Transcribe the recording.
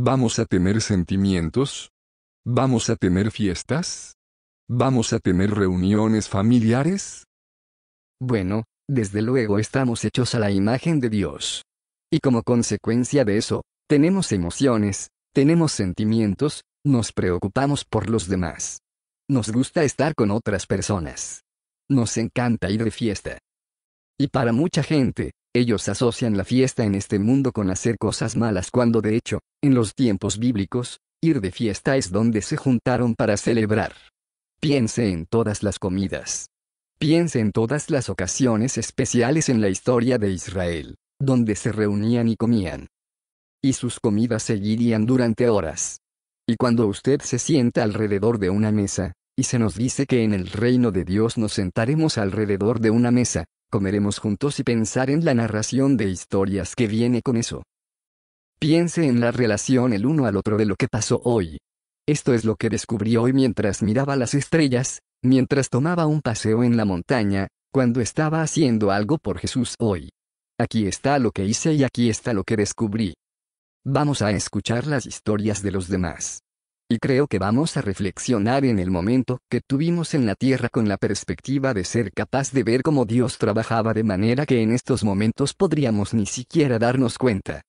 ¿Vamos a tener sentimientos? ¿Vamos a tener fiestas? ¿Vamos a tener reuniones familiares? Bueno, desde luego estamos hechos a la imagen de Dios. Y como consecuencia de eso, tenemos emociones, tenemos sentimientos, nos preocupamos por los demás. Nos gusta estar con otras personas. Nos encanta ir de fiesta. Y para mucha gente, ellos asocian la fiesta en este mundo con hacer cosas malas cuando de hecho, en los tiempos bíblicos, ir de fiesta es donde se juntaron para celebrar. Piense en todas las comidas. Piense en todas las ocasiones especiales en la historia de Israel, donde se reunían y comían. Y sus comidas seguirían durante horas. Y cuando usted se sienta alrededor de una mesa, y se nos dice que en el reino de Dios nos sentaremos alrededor de una mesa, Comeremos juntos y pensar en la narración de historias que viene con eso. Piense en la relación el uno al otro de lo que pasó hoy. Esto es lo que descubrí hoy mientras miraba las estrellas, mientras tomaba un paseo en la montaña, cuando estaba haciendo algo por Jesús hoy. Aquí está lo que hice y aquí está lo que descubrí. Vamos a escuchar las historias de los demás. Y creo que vamos a reflexionar en el momento que tuvimos en la tierra con la perspectiva de ser capaz de ver cómo Dios trabajaba de manera que en estos momentos podríamos ni siquiera darnos cuenta.